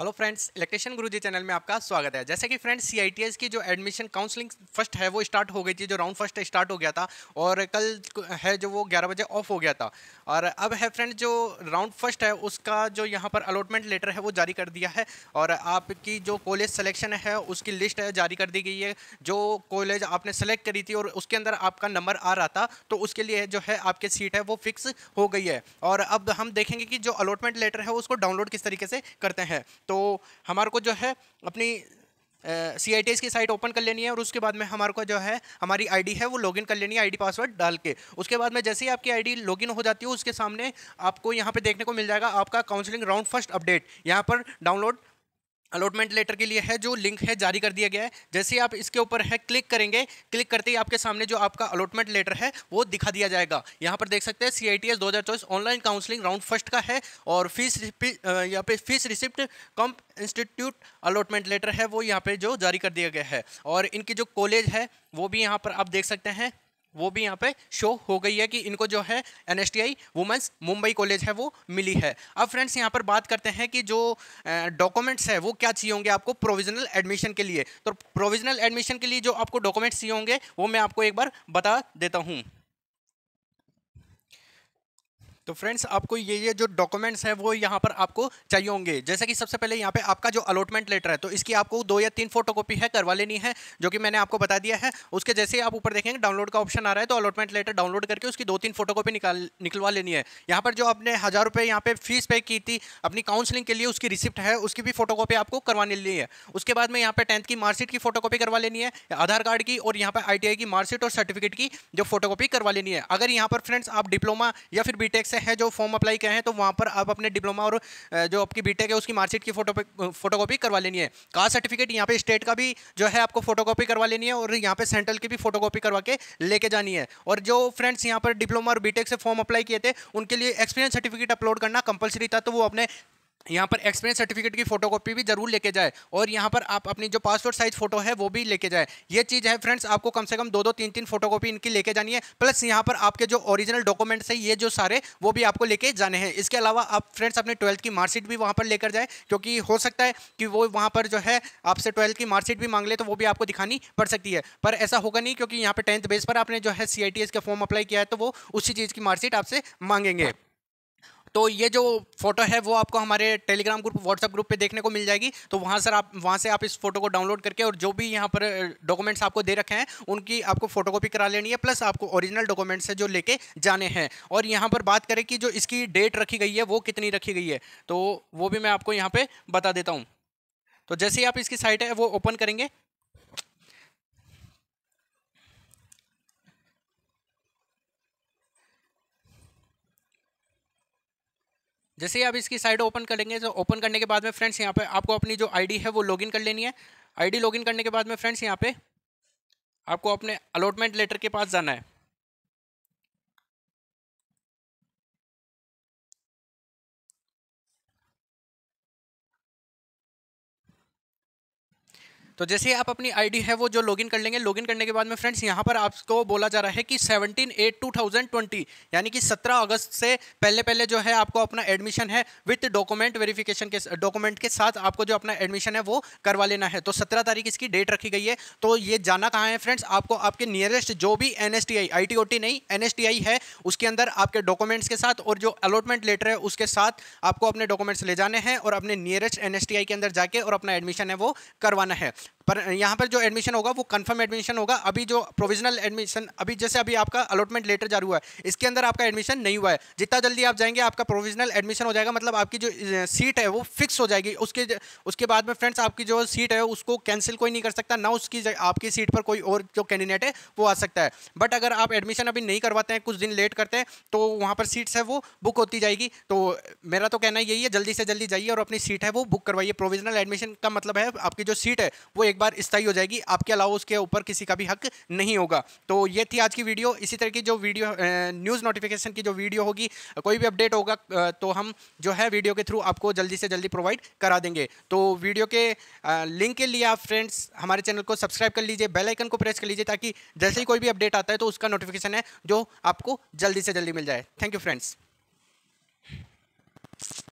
hello friends electrician Guruji channel में आपका स्वागत है जैसे कि फ्रेंड्स सी की जो एडमिशन काउंसलिंग फर्स्ट है वो स्टार्ट हो गई थी जो राउंड फर्स्ट स्टार्ट हो गया था और कल है जो वो 11 बजे ऑफ हो गया था और अब है फ्रेंड जो राउंड फर्स्ट है उसका जो यहाँ पर अलॉटमेंट लेटर है वो जारी कर दिया है और आपकी जो कॉलेज सेलेक्शन है उसकी लिस्ट है जारी कर दी गई है जो कॉलेज आपने सेलेक्ट करी थी और उसके अंदर आपका नंबर आ रहा था तो उसके लिए जो है आपकी सीट है वो फिक्स हो गई है और अब हम देखेंगे कि जो अलॉटमेंट लेटर है उसको डाउनलोड किस तरीके से करते हैं तो हमारे को जो है अपनी सी आई की साइट ओपन कर लेनी है और उसके बाद में हमारे को जो है हमारी आईडी है वो लॉगिन कर लेनी है आईडी पासवर्ड डाल के उसके बाद में जैसे ही आपकी आईडी लॉगिन हो जाती है उसके सामने आपको यहाँ पे देखने को मिल जाएगा आपका काउंसलिंग राउंड फर्स्ट अपडेट यहाँ पर डाउनलोड अलॉटमेंट लेटर के लिए है जो लिंक है जारी कर दिया गया है जैसे आप इसके ऊपर है क्लिक करेंगे क्लिक करते ही आपके सामने जो आपका अलॉटमेंट लेटर है वो दिखा दिया जाएगा यहाँ पर देख सकते हैं सी आई टी एस दो हज़ार चौबीस ऑनलाइन काउंसलिंग राउंड फर्स्ट का है और फीस यहाँ पे fees receipt cum institute allotment letter है वो यहाँ पर जो जारी कर दिया गया है और इनकी जो कॉलेज है वो भी यहाँ पर आप देख सकते हैं वो भी यहाँ पे शो हो गई है कि इनको जो है N S T I women's Mumbai college है वो मिली है अब फ्रेंड्स यहाँ पर बात करते हैं कि जो डॉक्यूमेंट्स है वो क्या चाहिए होंगे आपको प्रोविजनल एडमिशन के लिए तो प्रोविजनल एडमिशन के लिए जो आपको डॉक्यूमेंट्स चाहिए होंगे वो मैं आपको एक बार बता देता हूँ तो फ्रेंड्स आपको ये ये जो डॉक्यूमेंट्स हैं वो यहाँ पर आपको चाहिए होंगे जैसे कि सबसे पहले यहाँ पे आपका जो अलॉटमेंट लेटर है तो इसकी आपको दो या तीन फोटोकॉपी है करवा लेनी है जो कि मैंने आपको बता दिया है उसके जैसे आप ऊपर देखेंगे डाउनलोड का ऑप्शन आ रहा है तो अलॉटमेंट लेटर डाउनलोड करके उसकी दो तीन फोटो निकाल निकलवा लेनी है यहाँ पर जो आपने हज़ार रुपये यहाँ पे फीस पे की थी अपनी काउंसिलिंग के लिए उसकी रिसिप्ट है उसकी भी फोटो आपको करवाने लेनी है उसके बाद में यहाँ पर टेंथ की मार्कशीट की फोटो करवा लेनी है आधार कार्ड की और यहाँ पर आई की मार्कशीट और सर्टिफिकेट की जो फोटो करवा लेनी है अगर यहाँ पर फ्रेंड्स आप डिप्लोमा या फिर बी से हैं जो फॉर्म अप्लाई किए हैं तो वहाँ पर आप अपने डिप्लोमा और जो आपकी बीटेक है उसकी मार्कशीट की फोटो फोटोकॉपी करवा लेनी है कास्ट सर्टिफिकेट यहाँ पे स्टेट का भी जो है आपको फोटोकॉपी करवा लेनी है और यहाँ पे सेंट्रल की भी फोटोकॉपी करवा के लेके जानी है और जो फ्रेंड्स यहाँ पर डिप्लोमा और बीटेक से फॉर्म अप्लाई किए थे उनके लिए एक्सपीरियंस सर्टिफिकेट अपलोड करना कंपलसरी था तो वो अपने यहाँ पर एक्सपीरियंस सर्टिफिकेट की फोटोकॉपी भी जरूर लेके जाए और यहाँ पर आप अपनी जो पासपोर्ट साइज फोटो है वो भी लेके जाए ये चीज़ है फ्रेंड्स आपको कम से कम दो दो तीन तीन फोटोकॉपी इनकी लेके जानी है प्लस यहाँ पर आपके जो ओरिजिनल डॉक्यूमेंट्स है ये जो सारे वो भी आपको लेके जाने हैं इसके अलावा आप फ्रेंड्स अपने ट्वेल्थ की मार्कशीट भी वहाँ पर लेकर जाए क्योंकि हो सकता है कि वो वहाँ पर जो है आपसे ट्वेल्थ की मार्कशीट भी मांग ले तो वो भी आपको दिखानी पड़ सकती है पर ऐसा होगा नहीं क्योंकि यहाँ पर टेंथ बेस पर आपने जो है सी का फॉर्म अप्लाई किया है तो वो उसी चीज़ की मार्कशीट आपसे मांगेंगे तो ये जो फोटो है वो आपको हमारे टेलीग्राम ग्रुप व्हाट्सअप ग्रुप पे देखने को मिल जाएगी तो वहाँ सर आप वहाँ से आप इस फोटो को डाउनलोड करके और जो भी यहाँ पर डॉक्यूमेंट्स आपको दे रखे हैं उनकी आपको फोटोकॉपी करा लेनी है प्लस आपको ओरिजिनल डॉक्यूमेंट्स है जो लेके जाने हैं और यहाँ पर बात करें कि जो इसकी डेट रखी गई है वो कितनी रखी गई है तो वो भी मैं आपको यहाँ पर बता देता हूँ तो जैसे ही आप इसकी साइट है वो ओपन करेंगे जैसे ही आप इसकी साइड ओपन करेंगे तो ओपन करने के बाद में फ्रेंड्स यहाँ पे आपको अपनी जो आईडी है वो लॉगिन कर लेनी है आईडी लॉगिन करने के बाद में फ्रेंड्स यहाँ पे आपको अपने अलॉटमेंट लेटर के पास जाना है तो जैसे आप अपनी आईडी है वो जो लॉगिन कर लेंगे लॉगिन करने के बाद में फ्रेंड्स यहाँ पर आपको बोला जा रहा है कि 17 एट 2020 यानी कि 17 अगस्त से पहले पहले जो है आपको अपना एडमिशन है विथ डॉक्यूमेंट वेरिफिकेशन के डॉक्यूमेंट के साथ आपको जो अपना एडमिशन है वो करवा लेना है तो सत्रह तारीख इसकी डेट रखी गई है तो ये जाना कहाँ है फ्रेंड्स आपको आपके नियरेस्ट जो भी एन एस नहीं एन है उसके अंदर आपके डॉक्यूमेंट्स के साथ और जो अलॉटमेंट लेटर है उसके साथ आपको अपने डॉक्यूमेंट्स ले जाने हैं और अपने नियरेस्ट एन के अंदर जाके और अपना एडमिशन है वो करवाना है पर यहाँ पर जो एडमिशन होगा वो कंफर्म एडमिशन होगा अभी जो प्रोविजनल एडमिशन अभी जैसे अभी आपका अलॉटमेंट लेटर जारी हुआ है इसके अंदर आपका एडमिशन नहीं हुआ है जितना जल्दी आप जाएंगे आपका प्रोविजनल एडमिशन हो जाएगा मतलब आपकी जो सीट है वो फिक्स हो जाएगी उसके उसके बाद में फ्रेंड्स आपकी जो सीट है उसको कैंसिल कोई नहीं कर सकता ना उसकी आपकी सीट पर कोई और जो कैंडिडेट है वो आ सकता है बट अगर आप एडमिशन अभी नहीं करवाते हैं कुछ दिन लेट करते हैं तो वहाँ पर सीट्स है वो बुक होती जाएगी तो मेरा तो कहना यही है जल्दी से जल्दी जाइए और अपनी सीट है वो बुक करवाइए प्रोविजनल एडमिशन का मतलब है आपकी जो सीट है वो एक बार स्थायी हो जाएगी आपके अलावा उसके ऊपर किसी का भी हक नहीं होगा तो ये थी आज की वीडियो इसी तरह की जो वीडियो न्यूज़ नोटिफिकेशन की जो वीडियो होगी कोई भी अपडेट होगा तो हम जो है वीडियो के थ्रू आपको जल्दी से जल्दी प्रोवाइड करा देंगे तो वीडियो के लिंक के लिए आप फ्रेंड्स हमारे चैनल को सब्सक्राइब कर लीजिए बेल आइकन को प्रेस कर लीजिए ताकि जैसे ही कोई भी अपडेट आता है तो उसका नोटिफिकेशन है जो आपको जल्दी से जल्दी मिल जाए थैंक यू फ्रेंड्स